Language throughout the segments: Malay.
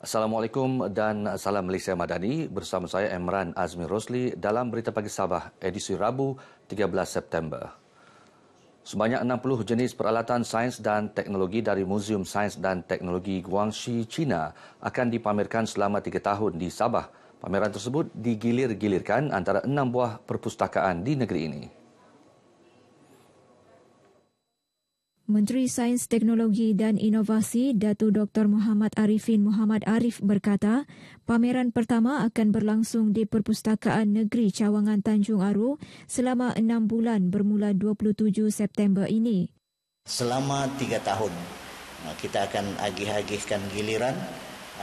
Assalamualaikum dan salam Malaysia Madani bersama saya Emran Azmi Rosli dalam Berita Pagi Sabah edisi Rabu 13 September. Sebanyak 60 jenis peralatan sains dan teknologi dari Museum Sains dan Teknologi Guangxi, China akan dipamerkan selama 3 tahun di Sabah. Pameran tersebut digilir-gilirkan antara 6 buah perpustakaan di negeri ini. Menteri Sains Teknologi dan Inovasi Datu Dr. Muhammad Arifin Muhammad Arif berkata, pameran pertama akan berlangsung di Perpustakaan Negeri Cawangan Tanjung Aru selama enam bulan bermula 27 September ini. Selama tiga tahun, uh, kita akan agih-agihkan giliran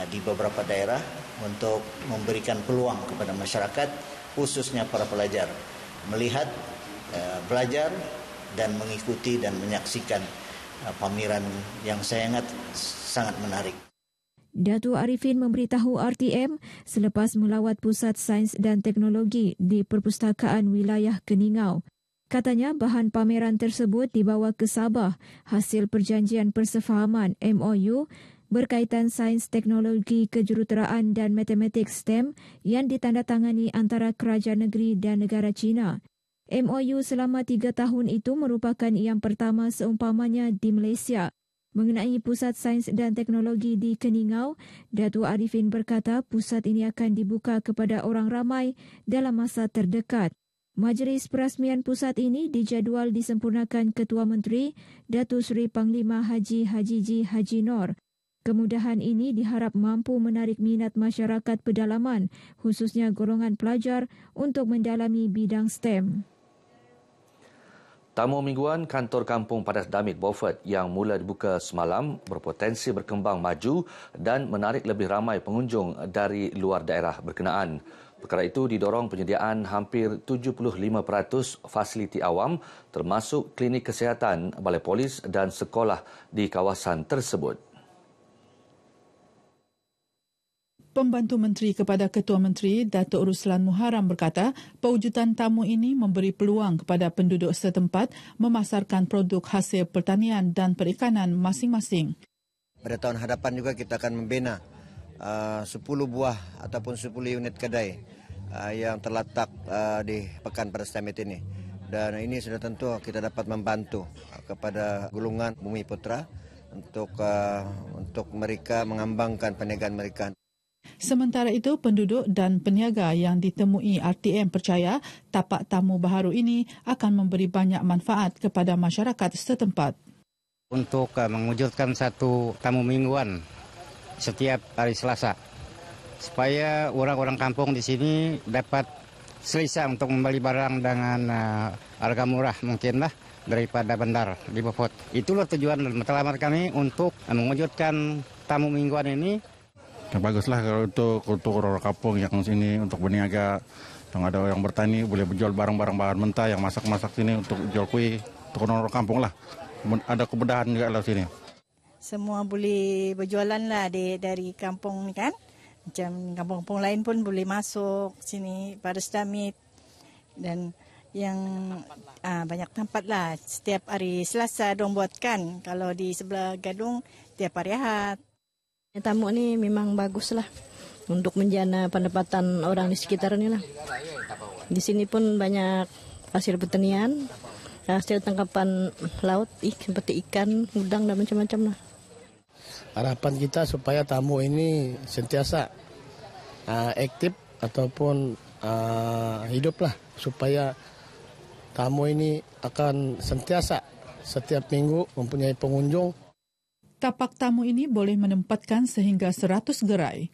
uh, di beberapa daerah untuk memberikan peluang kepada masyarakat, khususnya para pelajar, melihat, uh, belajar, dan mengikuti dan menyaksikan uh, pameran yang saya ingat sangat menarik. Datu Arifin memberitahu RTM selepas melawat Pusat Sains dan Teknologi di Perpustakaan Wilayah Keningau. Katanya bahan pameran tersebut dibawa ke Sabah hasil perjanjian persefahaman MOU berkaitan sains teknologi kejuruteraan dan matematik STEM yang ditandatangani antara kerajaan negeri dan negara China. MOU selama tiga tahun itu merupakan yang pertama seumpamanya di Malaysia. Mengenai Pusat Sains dan Teknologi di Keningau, Datuk Arifin berkata pusat ini akan dibuka kepada orang ramai dalam masa terdekat. Majlis perasmian pusat ini dijadual disempurnakan Ketua Menteri Datuk Seri Panglima Haji Haji Ji Haji Nor. Kemudahan ini diharap mampu menarik minat masyarakat pedalaman, khususnya golongan pelajar, untuk mendalami bidang STEM. Tamu mingguan kantor kampung padas Damit Beaufort yang mula dibuka semalam berpotensi berkembang maju dan menarik lebih ramai pengunjung dari luar daerah berkenaan. Perkara itu didorong penyediaan hampir 75% fasiliti awam termasuk klinik kesihatan, balai polis dan sekolah di kawasan tersebut. Pembantu Menteri kepada Ketua Menteri Datuk Ruslan Muharam berkata, pewujudan tamu ini memberi peluang kepada penduduk setempat memasarkan produk hasil pertanian dan perikanan masing-masing. Pada tahun hadapan juga kita akan membina uh, 10 buah ataupun 10 unit kedai uh, yang terletak uh, di Pekan pada Stamit ini. Dan ini sudah tentu kita dapat membantu uh, kepada gulungan Bumi Putra untuk uh, untuk mereka mengembangkan perniagaan mereka. Sementara itu, penduduk dan peniaga yang ditemui RTM percaya tapak tamu baharu ini akan memberi banyak manfaat kepada masyarakat setempat. Untuk eh, mewujudkan satu tamu mingguan setiap hari Selasa, supaya orang-orang kampung di sini dapat selisa untuk membeli barang dengan eh, harga murah mungkin lah daripada bandar di Bopot. Itulah tujuan dan kami untuk eh, mewujudkan tamu mingguan ini yang baguslah kalau itu kultur orang kampung yang sini untuk berniaga. Yang ada orang bertani boleh berjual barang-barang bahan mentah yang masak-masak sini untuk jual kuih. Untuk orang kampung lah. Ada kemudahan juga lah sini. Semua boleh berjualan lah di, dari kampung ni kan. Macam kampung-kampung lain pun boleh masuk sini. Paris Damit dan yang banyak tempat, lah. banyak tempat lah setiap hari Selasa dong buatkan kalau di sebelah gadung tiap hari Ahad Tamu ini memang bagus lah untuk menjana pendapatan orang di ini lah. Di sini pun banyak hasil pertanian, hasil tangkapan laut, seperti ikan, udang dan macam-macam lah. Harapan kita supaya tamu ini sentiasa uh, aktif ataupun uh, hidup lah supaya tamu ini akan sentiasa setiap minggu mempunyai pengunjung tapak tamu ini boleh menempatkan sehingga 100 gerai.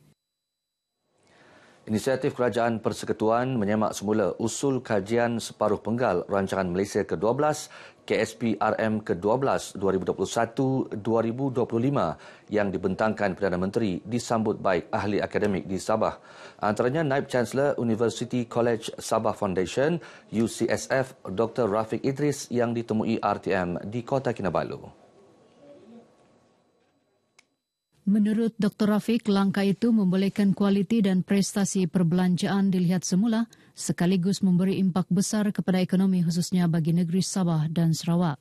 Inisiatif Kerajaan Persekutuan menyemak semula usul kajian separuh penggal Rancangan Malaysia ke-12 KSPRM ke-12 2021-2025 yang dibentangkan Perdana Menteri disambut baik ahli akademik di Sabah. Antaranya Naib Chancellor University College Sabah Foundation UCSF Dr. Rafiq Idris yang ditemui RTM di Kota Kinabalu. Menurut Dr. Rafiq, langkah itu membolehkan kualiti dan prestasi perbelanjaan dilihat semula sekaligus memberi impak besar kepada ekonomi khususnya bagi negeri Sabah dan Sarawak.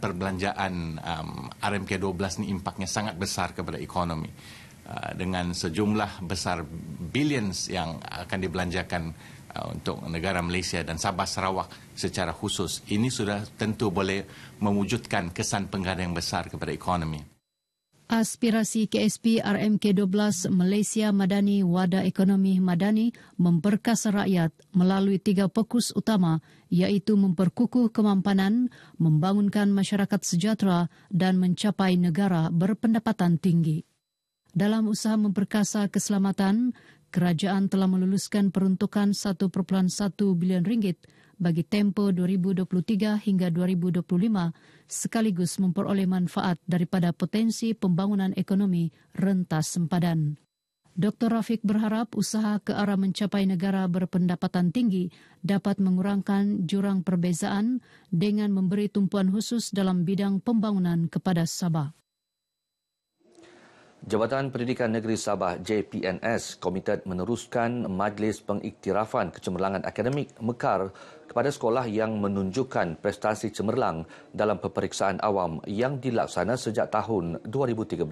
Perbelanjaan um, RMK12 ini impaknya sangat besar kepada ekonomi uh, dengan sejumlah besar billions yang akan dibelanjakan uh, untuk negara Malaysia dan Sabah Sarawak secara khusus. Ini sudah tentu boleh mewujudkan kesan yang besar kepada ekonomi. Aspirasi KSP RMK12 Malaysia Madani Wada Ekonomi Madani memperkas rakyat melalui tiga fokus utama iaitu memperkukuh kemampanan, membangunkan masyarakat sejahtera dan mencapai negara berpendapatan tinggi. Dalam usaha memperkasa keselamatan, kerajaan telah meluluskan peruntukan 1.1 bilion ringgit bagi tempo 2023 hingga 2025 sekaligus memperoleh manfaat daripada potensi pembangunan ekonomi rentas sempadan. Dr. Rafiq berharap usaha ke arah mencapai negara berpendapatan tinggi dapat mengurangkan jurang perbezaan dengan memberi tumpuan khusus dalam bidang pembangunan kepada Sabah. Jabatan Pendidikan Negeri Sabah JPNS komited meneruskan majlis pengiktirafan kecemerlangan akademik Mekar kepada sekolah yang menunjukkan prestasi cemerlang dalam peperiksaan awam yang dilaksana sejak tahun 2013.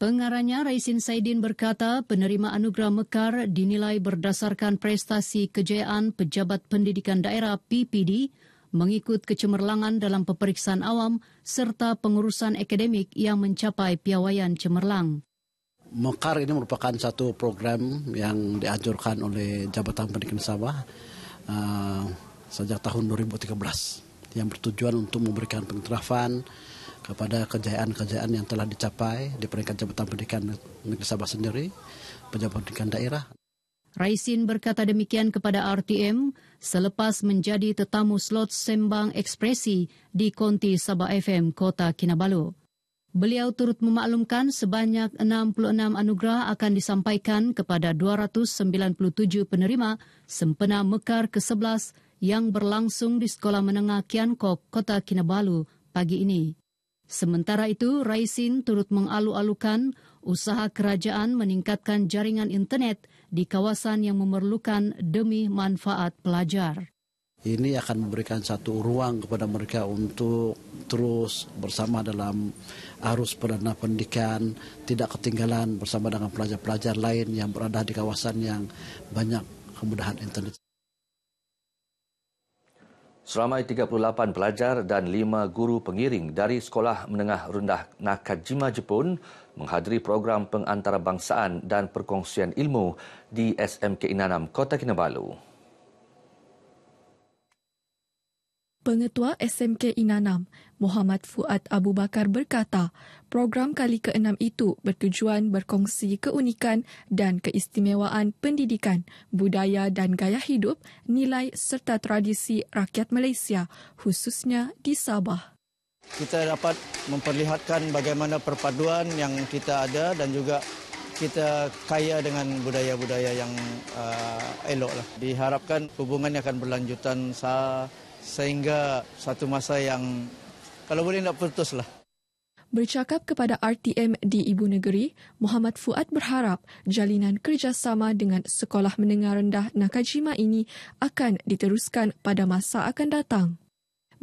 Pengarahnya Raisin Saidin berkata penerima anugerah Mekar dinilai berdasarkan prestasi kejayaan Pejabat Pendidikan Daerah PPD mengikut kecemerlangan dalam pemeriksaan awam serta pengurusan akademik yang mencapai piawaian cemerlang. Mekar ini merupakan satu program yang dianjurkan oleh Jabatan Pendidikan Sabah uh, eh, sejak tahun 2013 yang bertujuan untuk memberikan pengetahuan kepada kejayaan-kejayaan yang telah dicapai di peringkat Jabatan Pendidikan Negeri Sabah sendiri, pejabat pendidikan daerah. Raisin berkata demikian kepada RTM selepas menjadi tetamu slot Sembang Ekspresi di Konti Sabah FM, Kota Kinabalu. Beliau turut memaklumkan sebanyak 66 anugerah akan disampaikan kepada 297 penerima sempena Mekar ke-11 yang berlangsung di Sekolah Menengah Kiankok, Kota Kinabalu pagi ini. Sementara itu, Raisin turut mengalu-alukan usaha kerajaan meningkatkan jaringan internet di kawasan yang memerlukan demi manfaat pelajar. Ini akan memberikan satu ruang kepada mereka untuk terus bersama dalam arus perdana pendidikan, tidak ketinggalan bersama dengan pelajar-pelajar lain yang berada di kawasan yang banyak kemudahan internet. Seramai 38 pelajar dan 5 guru pengiring dari Sekolah Menengah Rendah Nakajima Jepun menghadiri program pengantarabangsaan dan perkongsian ilmu di SMK Inanam, Kota Kinabalu. Pengetua SMK Inanam, Muhammad Fuad Abu Bakar berkata, program kali keenam itu bertujuan berkongsi keunikan dan keistimewaan pendidikan, budaya dan gaya hidup, nilai serta tradisi rakyat Malaysia, khususnya di Sabah. Kita dapat memperlihatkan bagaimana perpaduan yang kita ada dan juga kita kaya dengan budaya-budaya yang uh, elok. Diharapkan hubungan akan berlanjutan sah sehingga satu masa yang kalau boleh nak putus lah. Bercakap kepada RTM di Ibu Negeri, Muhammad Fuad berharap jalinan kerjasama dengan Sekolah Menengah Rendah Nakajima ini akan diteruskan pada masa akan datang.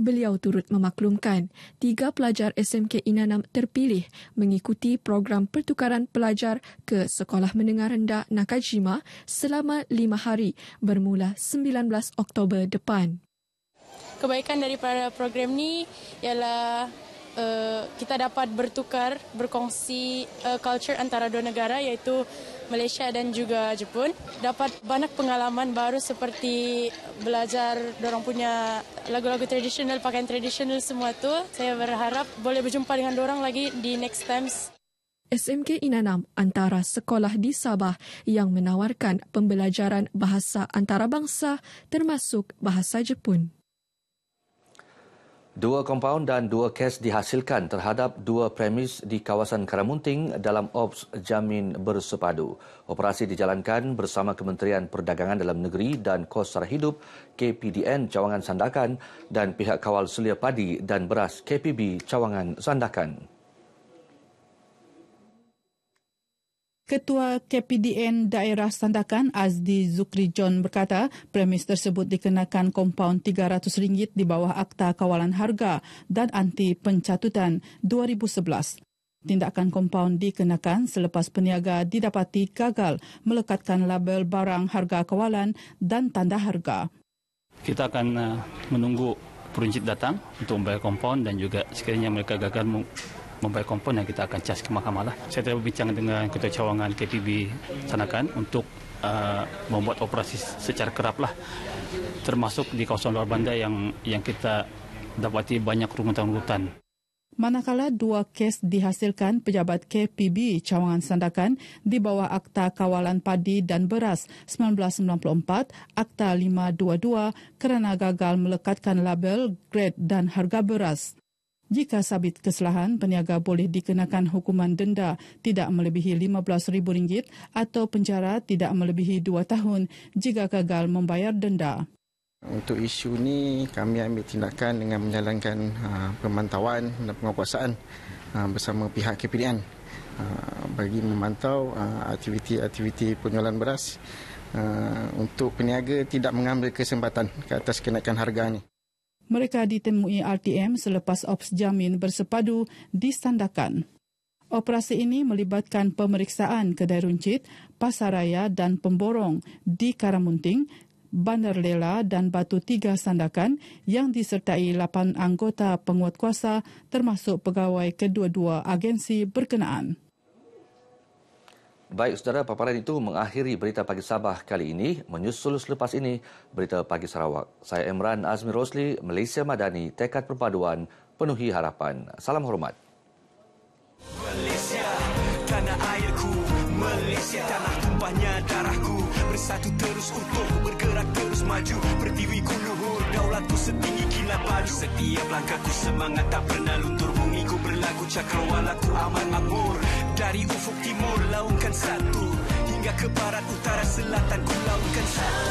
Beliau turut memaklumkan, tiga pelajar SMK Inanam terpilih mengikuti program pertukaran pelajar ke Sekolah Menengah Rendah Nakajima selama lima hari bermula 19 Oktober depan kebaikan daripada program ni ialah uh, kita dapat bertukar, berkongsi uh, culture antara dua negara iaitu Malaysia dan juga Jepun. Dapat banyak pengalaman baru seperti belajar dorong punya lagu-lagu tradisional, pakaian tradisional semua tu. Saya berharap boleh berjumpa dengan dorong lagi di next times. SMK Inanam antara sekolah di Sabah yang menawarkan pembelajaran bahasa antarabangsa termasuk bahasa Jepun. Dua kompaun dan dua kes dihasilkan terhadap dua premis di kawasan Karamunting dalam Ops Jamin Bersepadu. Operasi dijalankan bersama Kementerian Perdagangan Dalam Negeri dan Kos Sara Hidup KPDN Cawangan Sandakan dan pihak kawal selia padi dan beras KPB Cawangan Sandakan. Ketua KPDN Daerah Sandakan Azdi Zukri John berkata premis tersebut dikenakan kompaun RM300 di bawah Akta Kawalan Harga dan Anti Pencatutan 2011. Tindakan kompaun dikenakan selepas peniaga didapati gagal melekatkan label barang harga kawalan dan tanda harga. Kita akan uh, menunggu peruncit datang untuk membayar kompaun dan juga sekiranya mereka gagal Membayar kompon yang kita akan charge ke mahkamah lah. Saya telah berbincang dengan Ketua Cawangan KPB Sanakan untuk uh, membuat operasi secara kerap lah termasuk di kawasan luar bandar yang yang kita dapati banyak rungutan-rungutan. Manakala dua kes dihasilkan pejabat KPB Cawangan Sandakan di bawah Akta Kawalan Padi dan Beras 1994 Akta 522 kerana gagal melekatkan label, grade dan harga beras. Jika sabit kesalahan, peniaga boleh dikenakan hukuman denda tidak melebihi rm ringgit atau penjara tidak melebihi dua tahun jika gagal membayar denda. Untuk isu ni kami ambil tindakan dengan menjalankan uh, pemantauan dan penguasaan uh, bersama pihak KPDN uh, bagi memantau aktiviti-aktiviti penjualan beras untuk peniaga tidak mengambil kesempatan ke atas kenaikan harga ini mereka ditemui RTM selepas Ops Jamin bersepadu Sandakan. Operasi ini melibatkan pemeriksaan kedai runcit, pasaraya dan pemborong di Karamunting, Bandar Lela dan Batu Tiga Sandakan yang disertai lapan anggota penguatkuasa termasuk pegawai kedua-dua agensi berkenaan. Baik, saudara, paparan itu mengakhiri berita pagi Sabah kali ini. Menyusul selepas ini, berita pagi Sarawak. Saya Emran Azmi Rosli, Malaysia Madani, Tekad Perpaduan, Penuhi Harapan. Salam hormat. Malaysia, tanah airku. Malaysia, tanah tumpahnya darahku. Bersatu terus utuh, bergerak terus maju. Pertiwi gunung kaulah ku setinggi kilat balu Setiap langkahku semangat tak pernah luntur Bumi ku berlaku cakrawala ku aman makmur Dari ufuk timur laungkan satu Hingga ke barat utara selatan ku laungkan satu